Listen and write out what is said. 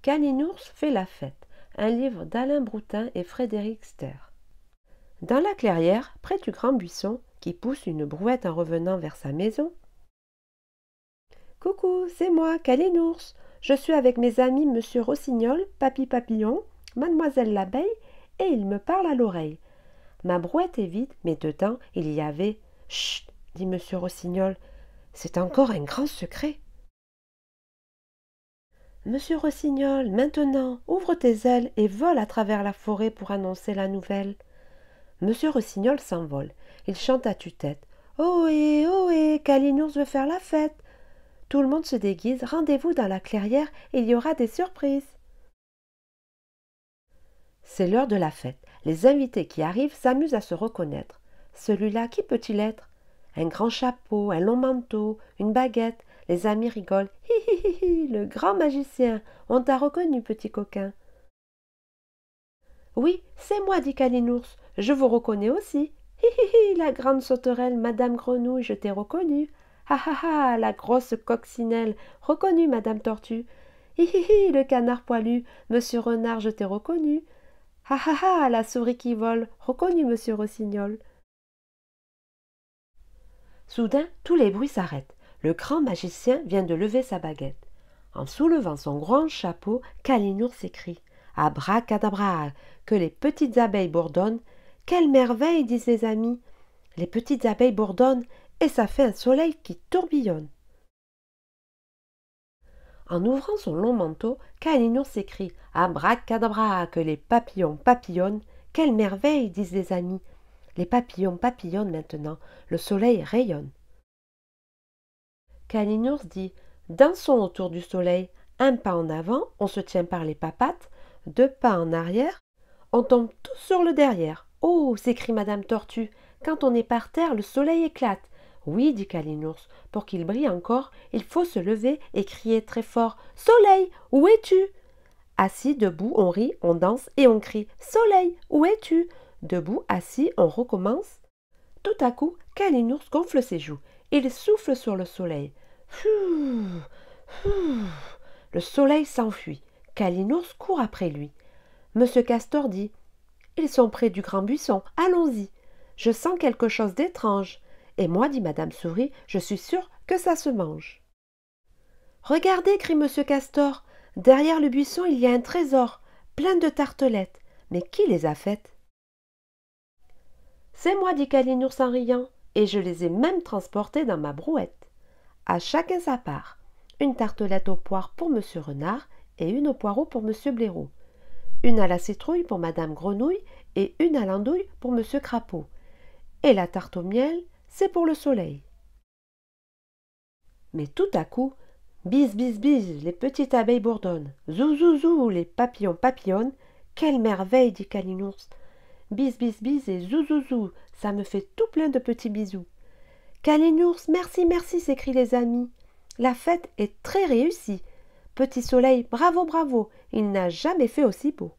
« Calinours fait la fête, un livre d'Alain Broutin et Frédéric Ster. Dans la clairière, près du grand buisson, qui pousse une brouette en revenant vers sa maison. Coucou, c'est moi, Calinours. Je suis avec mes amis Monsieur Rossignol, Papy Papillon, Mademoiselle l'Abeille, et ils me parlent à l'oreille. Ma brouette est vide, mais dedans il y avait. Chut dit Monsieur Rossignol, c'est encore un grand secret. Monsieur Rossignol, maintenant, ouvre tes ailes et vole à travers la forêt pour annoncer la nouvelle. Monsieur Rossignol s'envole. Il chante à tue-tête. Ohé, ohé, Calinours veut faire la fête. Tout le monde se déguise. Rendez-vous dans la clairière, il y aura des surprises. C'est l'heure de la fête. Les invités qui arrivent s'amusent à se reconnaître. Celui-là, qui peut-il être Un grand chapeau, un long manteau, une baguette, les amis rigolent. Hi hi hi le grand magicien. On t'a reconnu, petit coquin. Oui, c'est moi, dit Calinours. Je vous reconnais aussi. Hi hi la grande sauterelle, Madame Grenouille, je t'ai reconnu. Ha ah, ah, ha ah, ha, la grosse coccinelle, reconnu Madame Tortue. Hi hi le canard poilu, Monsieur Renard, je t'ai reconnu. Ha ha ha, la souris qui vole, reconnu, Monsieur Rossignol. Soudain, tous les bruits s'arrêtent le grand magicien vient de lever sa baguette. En soulevant son grand chapeau, Calignon s'écrie Abracadabra Que les petites abeilles bourdonnent Quelle merveille disent les amis Les petites abeilles bourdonnent et ça fait un soleil qui tourbillonne. En ouvrant son long manteau, Calignon s'écrie Abracadabra Que les papillons papillonnent Quelle merveille disent les amis Les papillons papillonnent maintenant, le soleil rayonne. Calinours dit Dansons autour du soleil, un pas en avant, on se tient par les papates, deux pas en arrière, on tombe tous sur le derrière. Oh s'écrie Madame Tortue, quand on est par terre, le soleil éclate. Oui, dit Calinours, pour qu'il brille encore, il faut se lever et crier très fort Soleil, où es-tu Assis, debout, on rit, on danse et on crie Soleil, où es-tu Debout, assis, on recommence. Tout à coup, Calinours gonfle ses joues. Il souffle sur le soleil. Le soleil s'enfuit. Kalinours court après lui. Monsieur Castor dit Ils sont près du grand buisson, allons-y. Je sens quelque chose d'étrange. Et moi, dit Madame Souris, je suis sûre que ça se mange. Regardez, crie Monsieur Castor, derrière le buisson il y a un trésor, plein de tartelettes. Mais qui les a faites C'est moi, dit Kalinours en riant et je les ai même transportés dans ma brouette. À chacun sa part. Une tartelette aux poires pour Monsieur Renard et une aux poireaux pour Monsieur Blaireau. Une à la citrouille pour Madame Grenouille et une à l'andouille pour Monsieur Crapaud. Et la tarte au miel, c'est pour le soleil. Mais tout à coup, bis bis bis, les petites abeilles bourdonnent. Zou zou zou, les papillons papillonnent. Quelle merveille, dit Bis bis bis et zou zou zou, ça me fait tout plein de petits bisous. Calinours, merci, merci, s'écrient les amis. La fête est très réussie. Petit Soleil, bravo, bravo, il n'a jamais fait aussi beau.